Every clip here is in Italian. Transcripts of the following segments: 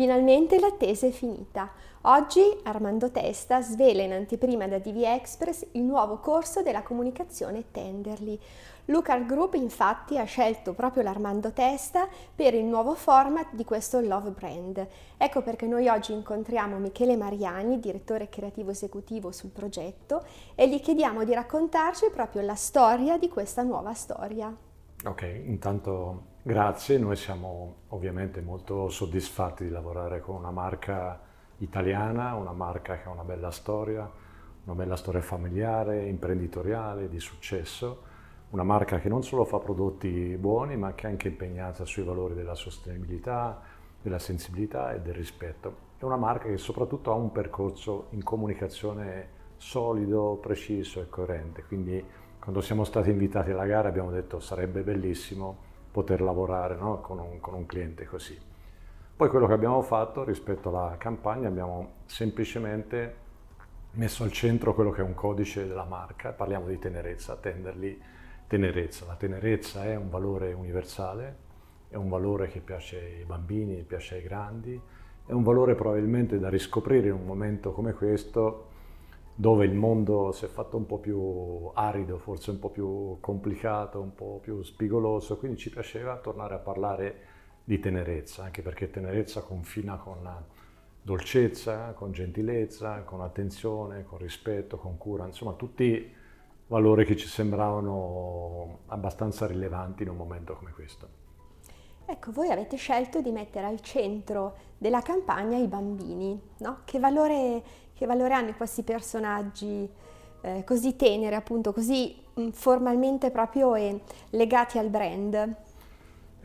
Finalmente l'attesa è finita. Oggi Armando Testa svela in anteprima da DV Express il nuovo corso della comunicazione Tenderly. Lucar Group infatti ha scelto proprio l'Armando Testa per il nuovo format di questo Love Brand. Ecco perché noi oggi incontriamo Michele Mariani, direttore creativo esecutivo sul progetto, e gli chiediamo di raccontarci proprio la storia di questa nuova storia. Ok, intanto Grazie, noi siamo ovviamente molto soddisfatti di lavorare con una marca italiana, una marca che ha una bella storia, una bella storia familiare, imprenditoriale, di successo, una marca che non solo fa prodotti buoni ma che è anche impegnata sui valori della sostenibilità, della sensibilità e del rispetto. È una marca che soprattutto ha un percorso in comunicazione solido, preciso e coerente, quindi quando siamo stati invitati alla gara abbiamo detto sarebbe bellissimo poter lavorare no? con, un, con un cliente così. Poi quello che abbiamo fatto rispetto alla campagna abbiamo semplicemente messo al centro quello che è un codice della marca, parliamo di tenerezza, tenderli tenerezza. La tenerezza è un valore universale, è un valore che piace ai bambini, piace ai grandi, è un valore probabilmente da riscoprire in un momento come questo dove il mondo si è fatto un po' più arido, forse un po' più complicato, un po' più spigoloso, quindi ci piaceva tornare a parlare di tenerezza, anche perché tenerezza confina con dolcezza, con gentilezza, con attenzione, con rispetto, con cura, insomma tutti valori che ci sembravano abbastanza rilevanti in un momento come questo. Ecco, voi avete scelto di mettere al centro della campagna i bambini, no? Che valore, che valore hanno questi personaggi eh, così teneri, appunto, così mm, formalmente proprio e eh, legati al brand?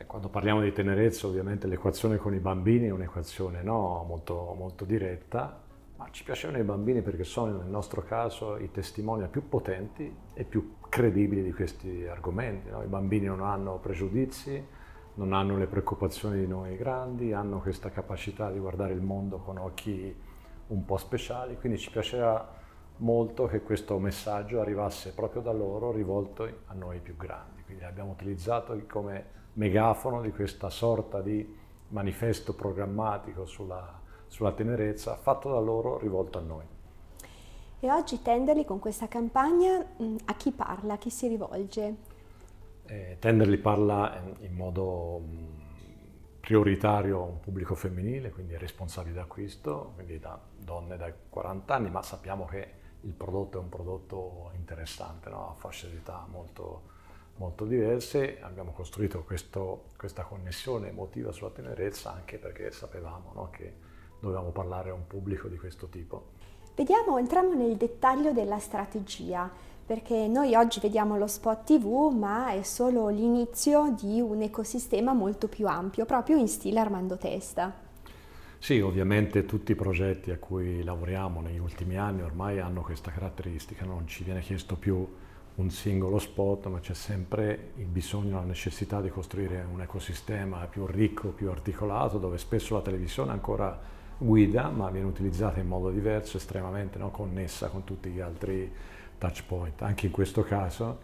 quando parliamo di tenerezza, ovviamente l'equazione con i bambini è un'equazione no? molto, molto diretta, ma ci piacevano i bambini perché sono nel nostro caso i testimoni più potenti e più credibili di questi argomenti. No? I bambini non hanno pregiudizi, non hanno le preoccupazioni di noi grandi, hanno questa capacità di guardare il mondo con occhi un po' speciali, quindi ci piaceva molto che questo messaggio arrivasse proprio da loro rivolto a noi più grandi. Quindi abbiamo utilizzato come megafono di questa sorta di manifesto programmatico sulla, sulla tenerezza fatto da loro rivolto a noi. E oggi Tenderli con questa campagna mm, a chi parla, a chi si rivolge? Eh, Tenderly parla ehm, in modo mm, prioritario a un pubblico femminile, quindi responsabile d'acquisto, quindi da donne dai 40 anni, ma sappiamo che il prodotto è un prodotto interessante, no? a fasce d'età molto, molto diverse. Abbiamo costruito questo, questa connessione emotiva sulla tenerezza anche perché sapevamo no? che dovevamo parlare a un pubblico di questo tipo. Vediamo, entriamo nel dettaglio della strategia perché noi oggi vediamo lo spot TV, ma è solo l'inizio di un ecosistema molto più ampio, proprio in stile Armando Testa. Sì, ovviamente tutti i progetti a cui lavoriamo negli ultimi anni ormai hanno questa caratteristica, non ci viene chiesto più un singolo spot, ma c'è sempre il bisogno, la necessità di costruire un ecosistema più ricco, più articolato, dove spesso la televisione ancora guida, ma viene utilizzata in modo diverso, estremamente no, connessa con tutti gli altri touch point. Anche in questo caso,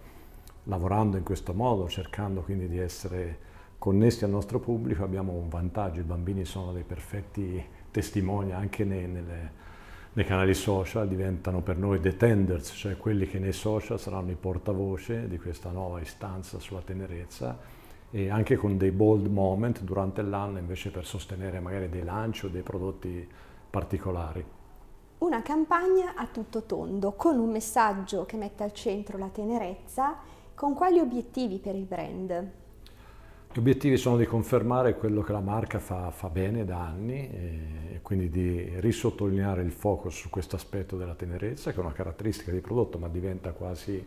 lavorando in questo modo, cercando quindi di essere connessi al nostro pubblico, abbiamo un vantaggio, i bambini sono dei perfetti testimoni anche nei, nelle, nei canali social, diventano per noi the tenders, cioè quelli che nei social saranno i portavoce di questa nuova istanza sulla tenerezza e anche con dei bold moment durante l'anno invece per sostenere magari dei lanci o dei prodotti particolari una campagna a tutto tondo con un messaggio che mette al centro la tenerezza, con quali obiettivi per il brand? Gli obiettivi sono di confermare quello che la marca fa, fa bene da anni e quindi di risottolineare il focus su questo aspetto della tenerezza che è una caratteristica di prodotto ma diventa quasi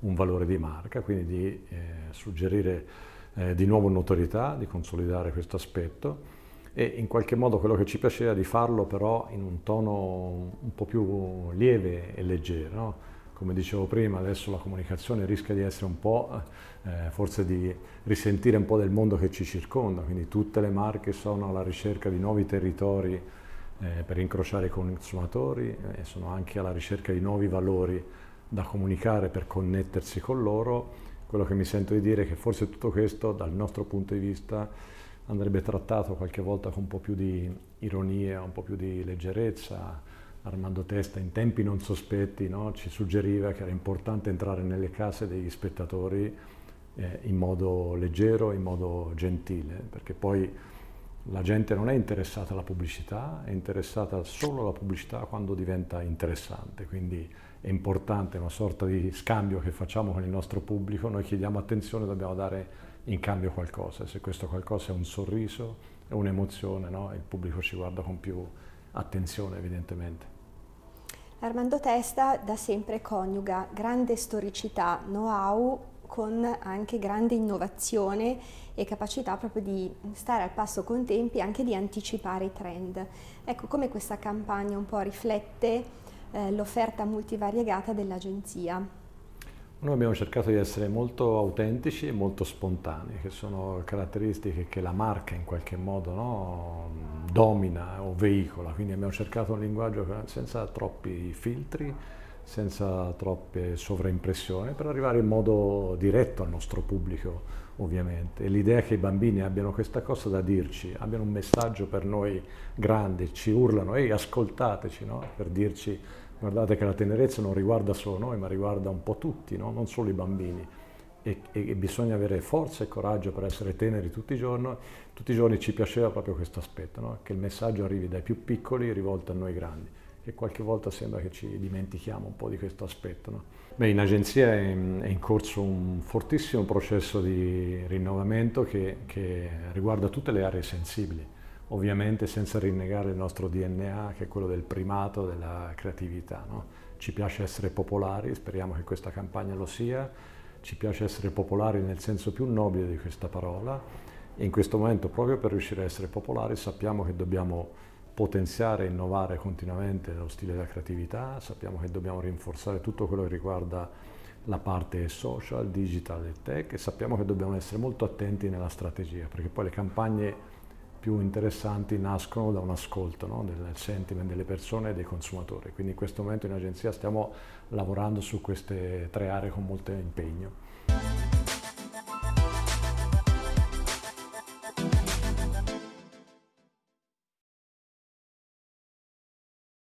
un valore di marca, quindi di eh, suggerire eh, di nuovo notorietà, di consolidare questo aspetto e in qualche modo quello che ci piaceva di farlo però in un tono un po' più lieve e leggero. No? Come dicevo prima, adesso la comunicazione rischia di essere un po', eh, forse di risentire un po' del mondo che ci circonda, quindi tutte le marche sono alla ricerca di nuovi territori eh, per incrociare i consumatori eh, e sono anche alla ricerca di nuovi valori da comunicare per connettersi con loro. Quello che mi sento di dire è che forse tutto questo dal nostro punto di vista andrebbe trattato qualche volta con un po' più di ironia, un po' più di leggerezza. Armando Testa in tempi non sospetti no? ci suggeriva che era importante entrare nelle case degli spettatori eh, in modo leggero, in modo gentile, perché poi la gente non è interessata alla pubblicità, è interessata solo alla pubblicità quando diventa interessante, quindi è importante una sorta di scambio che facciamo con il nostro pubblico, noi chiediamo attenzione, dobbiamo dare in cambio qualcosa, se questo qualcosa è un sorriso, è un'emozione, no? il pubblico ci guarda con più attenzione evidentemente. Armando Testa da sempre coniuga grande storicità, know-how con anche grande innovazione e capacità proprio di stare al passo con i tempi e anche di anticipare i trend. Ecco come questa campagna un po' riflette eh, l'offerta multivariegata dell'agenzia. Noi abbiamo cercato di essere molto autentici e molto spontanei, che sono caratteristiche che la marca in qualche modo no, domina o veicola, quindi abbiamo cercato un linguaggio senza troppi filtri, senza troppe sovraimpressioni, per arrivare in modo diretto al nostro pubblico ovviamente. E l'idea che i bambini abbiano questa cosa da dirci, abbiano un messaggio per noi grande, ci urlano, ehi ascoltateci, no? per dirci Guardate che la tenerezza non riguarda solo noi, ma riguarda un po' tutti, no? non solo i bambini. E, e, bisogna avere forza e coraggio per essere teneri tutti i giorni. Tutti i giorni ci piaceva proprio questo aspetto, no? che il messaggio arrivi dai più piccoli rivolto a noi grandi. E qualche volta sembra che ci dimentichiamo un po' di questo aspetto. No? Beh, in agenzia è in, è in, corso un fortissimo processo di rinnovamento che, che riguarda tutte le aree sensibili ovviamente senza rinnegare il nostro DNA che è quello del primato, della creatività. No? Ci piace essere popolari, speriamo che questa campagna lo sia, ci piace essere popolari nel senso più nobile di questa parola e in questo momento proprio per riuscire a essere popolari sappiamo che dobbiamo potenziare e innovare continuamente lo stile della creatività, sappiamo che dobbiamo rinforzare tutto quello che riguarda la parte social, digital e tech e sappiamo che dobbiamo essere molto attenti nella strategia perché poi le campagne più interessanti nascono da un ascolto no? del sentiment delle persone e dei consumatori. Quindi in questo momento in agenzia stiamo lavorando su queste tre aree con molto impegno.